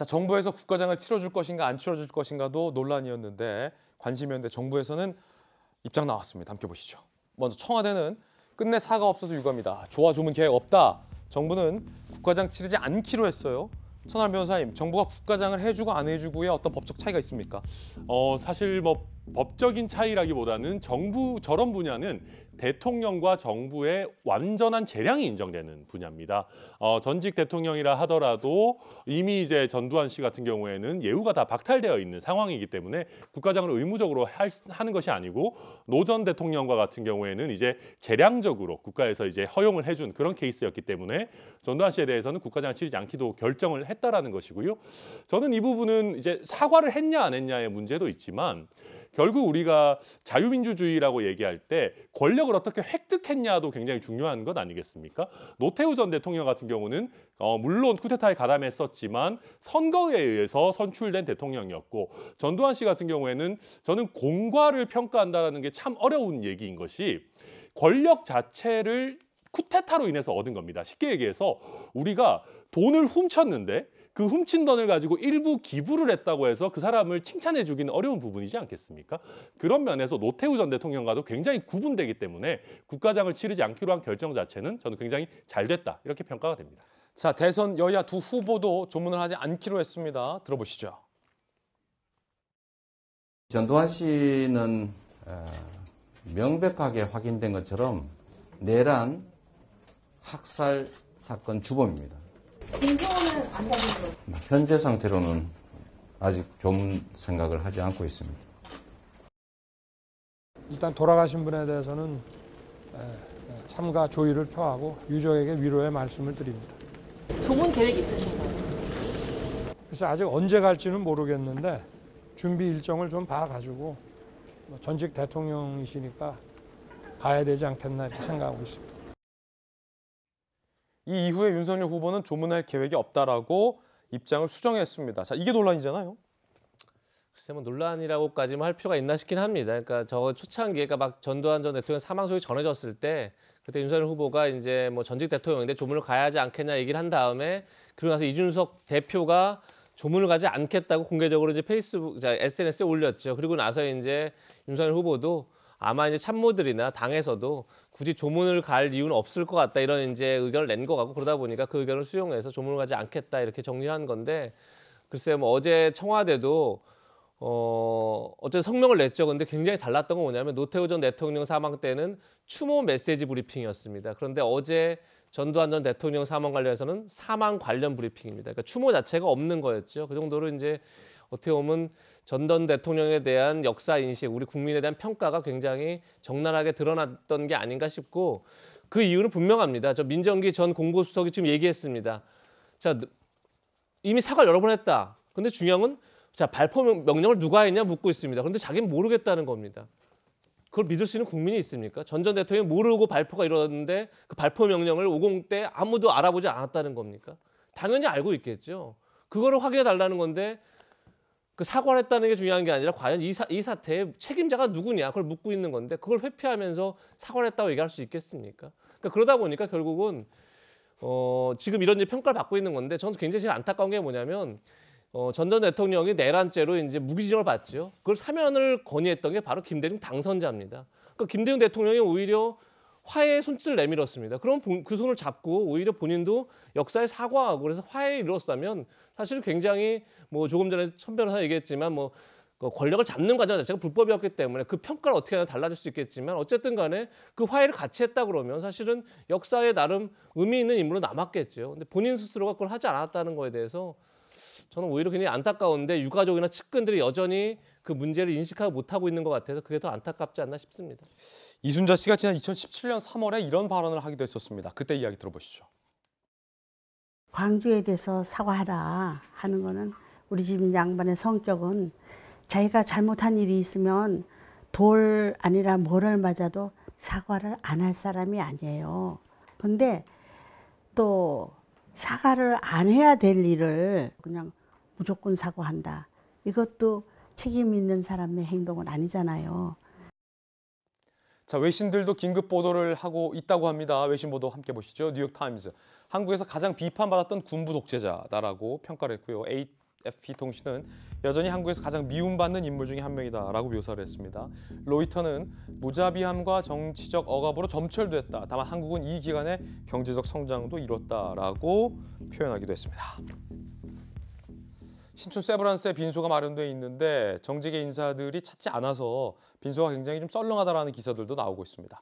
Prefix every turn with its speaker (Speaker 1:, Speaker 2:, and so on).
Speaker 1: 자, 정부에서 국가장을 치러줄 것인가 안 치러줄 것인가도 논란이었는데 관심이었는데 정부에서는 입장 나왔습니다. 함께 보시죠. 먼저 청와대는 끝내 사과 없어서 유감이다. 조화 조문 계획 없다. 정부는 국가장 치르지 않기로 했어요. 천안 변호사님,
Speaker 2: 정부가 국가장을 해주고 안 해주고의 어떤 법적 차이가 있습니까? 어 사실 뭐 법적인 차이라기보다는 정부 저런 분야는 대통령과 정부의 완전한 재량이 인정되는 분야입니다. 어, 전직 대통령이라 하더라도 이미 이제 전두환 씨 같은 경우에는 예우가 다 박탈되어 있는 상황이기 때문에 국가장을 의무적으로 할, 하는 것이 아니고 노 전 대통령과 같은 경우에는 이제 재량적으로 국가에서 이제 허용을 해준 그런 케이스였기 때문에 전두환 씨에 대해서는 국가장을 치르지 않기도 결정을 했다라는 것이고요. 저는 이 부분은 이제 사과를 했냐 안 했냐의 문제도 있지만 결국 우리가 자유민주주의라고 얘기할 때 권력을 어떻게 획득했냐도 굉장히 중요한 것 아니겠습니까? 노태우 전 대통령 같은 경우는 어, 물론 쿠데타에 가담했었지만 선거에 의해서 선출된 대통령이었고 전두환 씨 같은 경우에는 저는 공과를 평가한다라는 게 참 어려운 얘기인 것이 권력 자체를 쿠데타로 인해서 얻은 겁니다. 쉽게 얘기해서 우리가 돈을 훔쳤는데 그 훔친 돈을 가지고 일부 기부를 했다고 해서 그 사람을 칭찬해 주기는 어려운 부분이지 않겠습니까? 그런 면에서 노태우 전 대통령과도 굉장히 구분되기 때문에 국가장을 치르지 않기로 한 결정 자체는 저는 굉장히 잘 됐다 이렇게 평가가 됩니다. 자 대선 여야 두 후보도 조문을 하지 않기로
Speaker 1: 했습니다. 들어보시죠.
Speaker 2: 전두환 씨는
Speaker 1: 어, 명백하게 확인된 것처럼 내란 학살 사건 주범입니다. 현재 상태로는 아직 좋은 생각을 하지 않고 있습니다. 일단 돌아가신 분에 대해서는 참가 조의를 표하고 유족에게 위로의 말씀을 드립니다.
Speaker 2: 조문 계획 있으신가요?
Speaker 1: 그래서 아직 언제 갈지는 모르겠는데 준비 일정을 좀 봐가지고 뭐 전직 대통령이시니까 가야 되지 않겠나 생각하고 있습니다. 이 이후에 윤석열 후보는 조문할 계획이 없다라고 입장을 수정했습니다.
Speaker 3: 자, 이게 논란이잖아요. 글쎄 뭐 논란이라고까지만 할 필요가 있나 싶긴 합니다. 그러니까 저 초창기에 막 전두환 전 대통령 사망 소식 전해졌을 때 그때 윤석열 후보가 이제 뭐 전직 대통령인데 조문을 가야지 않겠냐 얘기를 한 다음에 그러고 나서 이준석 대표가 조문을 가지 않겠다고 공개적으로 이제 페이스북, 자, SNS에 올렸죠. 그리고 나서 이제 윤석열 후보도 아마 이제 참모들이나 당에서도 굳이 조문을 갈 이유는 없을 것 같다 이런 이제 의견을 낸 것 같고 그러다 보니까 그 의견을 수용해서 조문을 가지 않겠다 이렇게 정리한 건데 글쎄 뭐 어제 청와대도 어 어제 성명을 냈죠. 근데 굉장히 달랐던 건 뭐냐면 노태우 전 대통령 사망 때는 추모 메시지 브리핑이었습니다. 그런데 어제 전두환 전 대통령 사망 관련해서는 사망 관련 브리핑입니다. 그러니까 추모 자체가 없는 거였죠. 그 정도로 이제 어떻게 보면 전던 대통령에 대한 역사 인식, 우리 국민에 대한 평가가 굉장히 적나라하게 드러났던 게 아닌가 싶고 그 이유는 분명합니다. 저 민정기 전 공보수석이 지금 얘기했습니다. 자 이미 사과를 여러 번 했다. 근데 중요한 건 자, 발포 명령을 누가 했냐 묻고 있습니다. 그런데 자기는 모르겠다는 겁니다. 그걸 믿을 수 있는 국민이 있습니까? 전 전 대통령이 모르고 발포가 이어났는데그 발포 명령을 오공때 아무도 알아보지 않았다는 겁니까? 당연히 알고 있겠죠. 그거를 확인해 달라는 건데 그 사과를 했다는 게 중요한 게 아니라 과연 이, 사, 이 사태의 책임자가 누구냐 그걸 묻고 있는 건데 그걸 회피하면서 사과를 했다고 얘기할 수 있겠습니까? 그러니까 그러다 보니까 결국은 어, 지금 이런 평가를 받고 있는 건데 저는 굉장히 안타까운 게 뭐냐면 어, 전전 대통령이 내란죄로 이제 무기징역을 받죠 그걸 사면을 건의했던 게 바로 김대중 당선자입니다. 그 그러니까 김대중 대통령이 오히려 화해의 손짓을 내밀었습니다. 그럼 그 손을 잡고 오히려 본인도 역사에 사과하고 그래서 화해에 이뤘다면 사실은 굉장히 뭐 조금 전에 천 변호사 얘기했지만 뭐 그 권력을 잡는 과정 자체가 불법이었기 때문에 그 평가를 어떻게 하나 달라질 수 있겠지만 어쨌든 간에 그 화해를 같이 했다 그러면 사실은 역사에 나름 의미 있는 인물로 남았겠죠. 근데 본인 스스로가 그걸 하지 않았다는 거에 대해서 저는 오히려 굉장히 안타까운데 유가족이나 측근들이 여전히 그 문제를 인식하고 못하고 있는 것 같아서 그게 더 안타깝지 않나 싶습니다.
Speaker 1: 이순자 씨가 지난 2017년 3월에 이런 발언을 하기도 했었습니다. 그때 이야기 들어보시죠.
Speaker 3: 광주에 대해서 사과하라 하는 거는 우리 집 양반의 성격은 자기가 잘못한 일이 있으면 돌 아니라 뭐를 맞아도 사과를 안 할 사람이 아니에요. 근데 또 사과를 안 해야 될 일을 그냥 무조건 사과한다. 이것도 책임 있는 사람의 행동은 아니잖아요.
Speaker 1: 자, 외신들도 긴급 보도를 하고 있다고 합니다. 외신 보도 함께 보시죠. 뉴욕 타임즈. 한국에서 가장 비판받았던 군부 독재자다라고 평가를 했고요. AFP 통신은 여전히 한국에서 가장 미움받는 인물 중에 한 명이다라고 묘사를 했습니다. 로이터는 무자비함과 정치적 억압으로 점철됐다. 다만 한국은 이 기간에 경제적 성장도 이뤘다라고 표현하기도 했습니다. 신촌 세브란스에 빈소가 마련돼 있는데 정직의 인사들이 찾지 않아서 빈소가 굉장히 좀 썰렁하다라는 기사들도 나오고 있습니다.